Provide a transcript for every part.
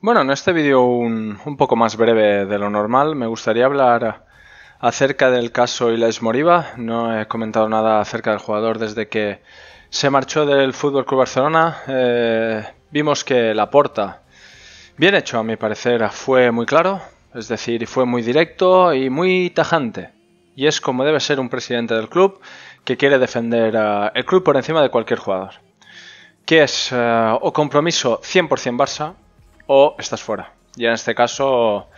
Bueno, en este vídeo un, poco más breve de lo normal, me gustaría hablar acerca del caso Iles Moriba. No he comentado nada acerca del jugador desde que se marchó del Fútbol Club Barcelona. Eh, vimos que la porta, bien hecho a mi parecer, fue muy claro, es decir, fue muy directo y muy tajante. Y es como debe ser un presidente del club que quiere defender al eh, el club por encima de cualquier jugador. Que es eh, o compromiso 100% Barça o estás fuera. Y en este caso,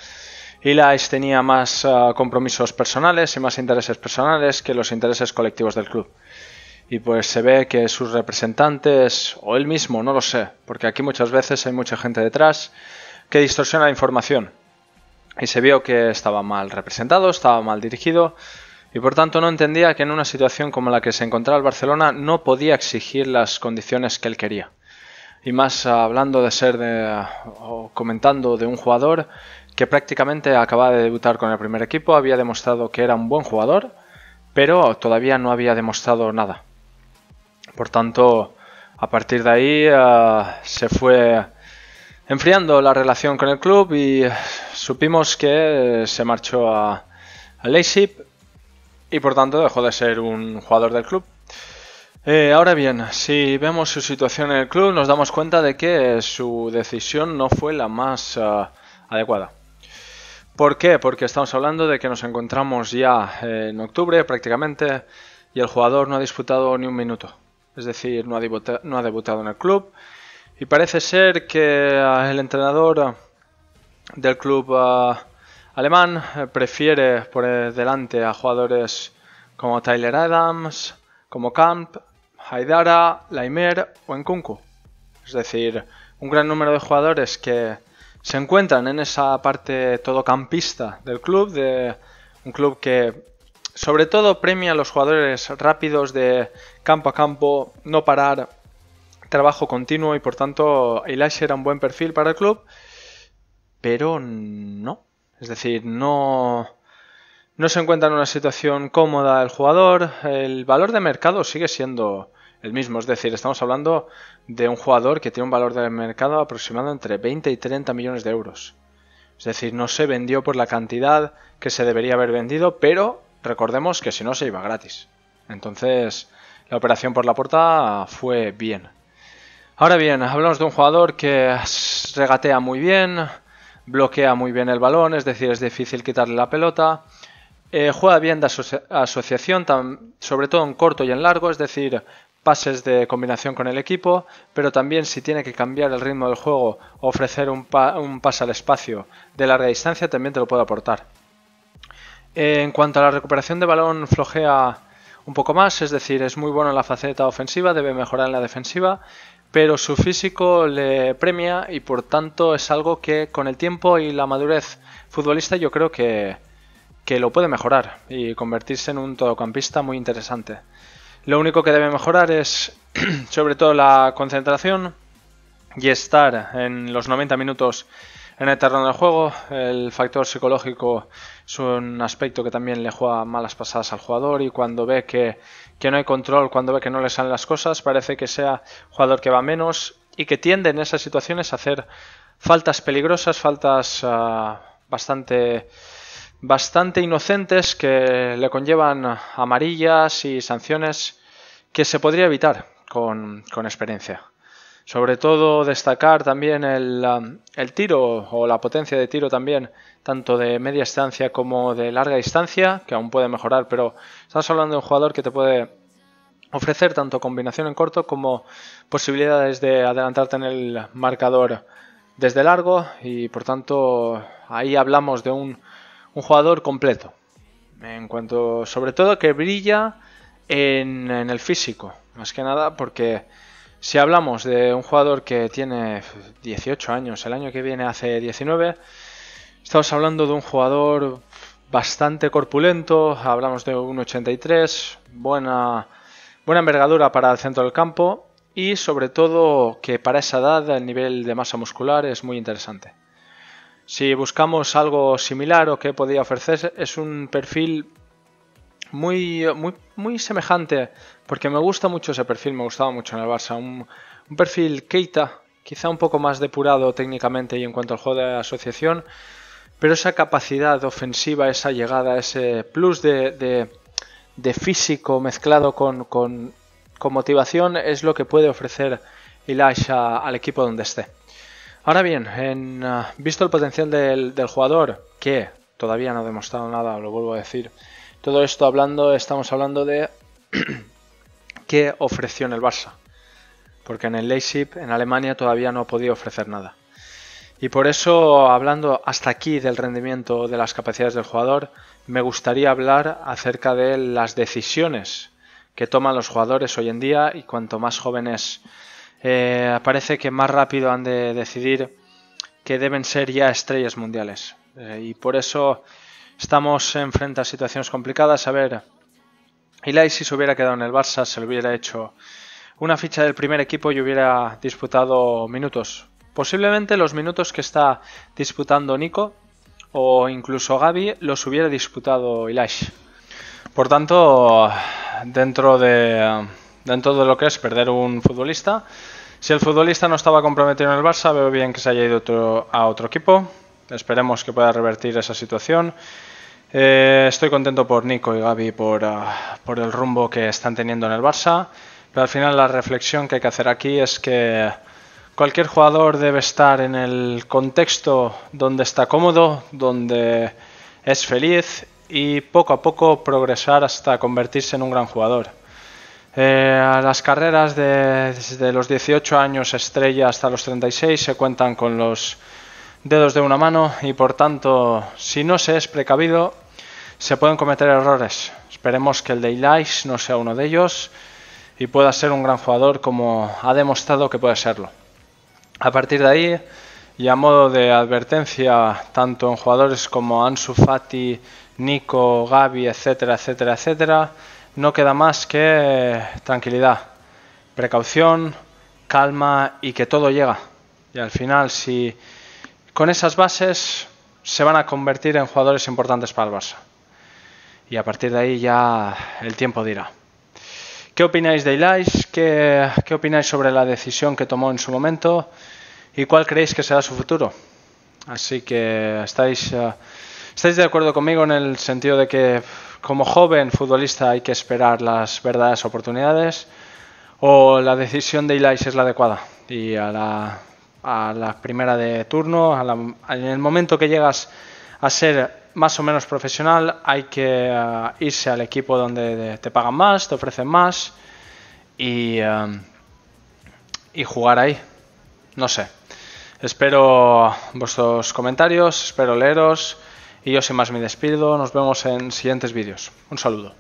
Elias tenía más ah, compromisos personales y más intereses personales que los intereses colectivos del club. Y pues se ve que sus representantes, o él mismo, no lo sé, porque aquí muchas veces hay mucha gente detrás que distorsiona la información. Y se vio que estaba mal representado, estaba mal dirigido, y por tanto no entendía que en una situación como la que se encontraba el Barcelona no podía exigir las condiciones que él quería y más hablando de ser de, o comentando de un jugador que prácticamente acababa de debutar con el primer equipo, había demostrado que era un buen jugador, pero todavía no había demostrado nada. Por tanto, a partir de ahí eh, se fue enfriando la relación con el club y supimos que eh, se marchó a, a Leipzig y por tanto dejó de ser un jugador del club eh, ahora bien, si vemos su situación en el club, nos damos cuenta de que su decisión no fue la más ah, adecuada. ¿Por qué? Porque estamos hablando de que nos encontramos ya en octubre prácticamente y el jugador no ha disputado ni un minuto. Es decir, no ha, no ha debutado en el club y parece ser que ah, el entrenador ah, del club alemán eh, prefiere por delante a jugadores como Tyler Adams, como Camp Haidara, Laimer o Nkunku. Es decir, un gran número de jugadores que se encuentran en esa parte todocampista del club, de un club que sobre todo premia a los jugadores rápidos de campo a campo, no parar, trabajo continuo y por tanto Elias era un buen perfil para el club, pero no, es decir, no no se encuentra en una situación cómoda el jugador. El valor de mercado sigue siendo el mismo. Es decir, estamos hablando de un jugador que tiene un valor de mercado aproximado entre 20 y 30 millones de euros. Es decir, no se vendió por la cantidad que se debería haber vendido, pero recordemos que si no se iba gratis. Entonces, la operación por la puerta fue bien. Ahora bien, hablamos de un jugador que regatea muy bien, bloquea muy bien el balón, es decir, es difícil quitarle la pelota, eh, juega bien de asociación, sobre todo en corto y en largo, es decir, pases de combinación con el equipo, pero también si tiene que cambiar el ritmo del juego, ofrecer un, pase al espacio de larga distancia, también te lo puedo aportar. Eh, en cuanto a la recuperación de balón, flojea un poco más, es decir, es muy bueno en la faceta ofensiva, debe mejorar en la defensiva, pero su físico le premia y por tanto es algo que con el tiempo y la madurez futbolista yo creo que, que lo puede mejorar y convertirse en un todocampista muy interesante. Lo único que debe mejorar es sobre todo la concentración y estar en los 90 minutos en el terreno del juego. El factor psicológico es un aspecto que también le juega malas pasadas al jugador y cuando ve que, no hay control, cuando ve que no le salen las cosas, parece que sea jugador que va menos y que tiende en esas situaciones a hacer faltas peligrosas, faltas ah, bastante bastante inocentes que le conllevan amarillas y sanciones que se podría evitar con, experiencia. Sobre todo destacar también el, um, el, tiro o la potencia de tiro también, tanto de media distancia como de larga distancia, que aún puede mejorar, pero estás hablando de un jugador que te puede ofrecer tanto combinación en corto como posibilidades de adelantarte en el marcador desde largo y por tanto ahí hablamos de un un jugador completo. En cuanto, sobre todo, que brilla en, el físico, más que nada, porque si hablamos de un jugador que tiene 18 años, el año que viene hace 19, estamos hablando de un jugador bastante corpulento, hablamos de un 83, buena, buena envergadura para el centro del campo y sobre todo que para esa edad el nivel de masa muscular es muy interesante. Si buscamos algo similar o que podría ofrecer, es un perfil muy, muy, muy semejante, porque me gusta mucho ese perfil, me gustaba mucho en el Barça. Un, perfil Keita, quizá un poco más depurado técnicamente y en cuanto al juego de asociación, pero esa capacidad ofensiva, esa llegada, ese plus de, de, físico mezclado con, con, con, motivación es lo que puede ofrecer Ilash al equipo donde esté. Ahora bien, en, ah, visto el potencial del, jugador, que todavía no ha demostrado nada, lo vuelvo a decir, todo esto hablando, estamos hablando de qué ofreció en el Barça. Porque en el Leipzig, en Alemania, todavía no ha podido ofrecer nada. Y por eso, hablando hasta aquí del rendimiento de las capacidades del jugador, me gustaría hablar acerca de las decisiones que toman los jugadores hoy en día y cuanto más jóvenes eh, parece que más rápido han de decidir que deben ser ya estrellas mundiales. Eh, y por eso estamos enfrente a situaciones complicadas. A ver, Elias si se hubiera quedado en el Barça, se le hubiera hecho una ficha del primer equipo y hubiera disputado minutos. Posiblemente los minutos que está disputando Nico o incluso Gaby los hubiera disputado Elias. Por tanto, dentro de dentro de lo que es perder un futbolista. Si el futbolista no estaba comprometido en el Barça, veo bien que se haya ido a otro equipo. Esperemos que pueda revertir esa situación. Eh, estoy contento por Nico y Gaby ah, por el rumbo que están teniendo en el Barça. Pero al final la reflexión que hay que hacer aquí es que cualquier jugador debe estar en el contexto donde está cómodo, donde es feliz y poco a poco progresar hasta convertirse en un gran jugador. Eh, las carreras de, desde los 18 años estrella hasta los 36 se cuentan con los dedos de una mano y por tanto, si no se es precavido, se pueden cometer errores. Esperemos que el de no sea uno de ellos y pueda ser un gran jugador como ha demostrado que puede serlo. A partir de ahí, y a modo de advertencia, tanto en jugadores como Ansu Fati, Nico, Gaby, etcétera, etcétera, etcétera, no queda más que tranquilidad, precaución, calma y que todo llega. Y al final, si con esas bases se van a convertir en jugadores importantes para el Barça. Y a partir de ahí ya el tiempo dirá. ¿Qué opináis de Ilais? ¿Qué, opináis sobre la decisión que tomó en su momento? ¿Y cuál creéis que será su futuro? Así que estáis... Eh, ¿Estáis de acuerdo conmigo en el sentido de que como joven futbolista hay que esperar las verdaderas oportunidades? ¿O la decisión de Ilais es la adecuada? Y a la, primera de turno, en el momento que llegas a ser más o menos profesional, hay que eh, irse al equipo donde te pagan más, te ofrecen más y, eh, y jugar ahí. No sé. Espero vuestros comentarios, espero leeros. Y yo sin más me despido, nos vemos en siguientes vídeos. Un saludo.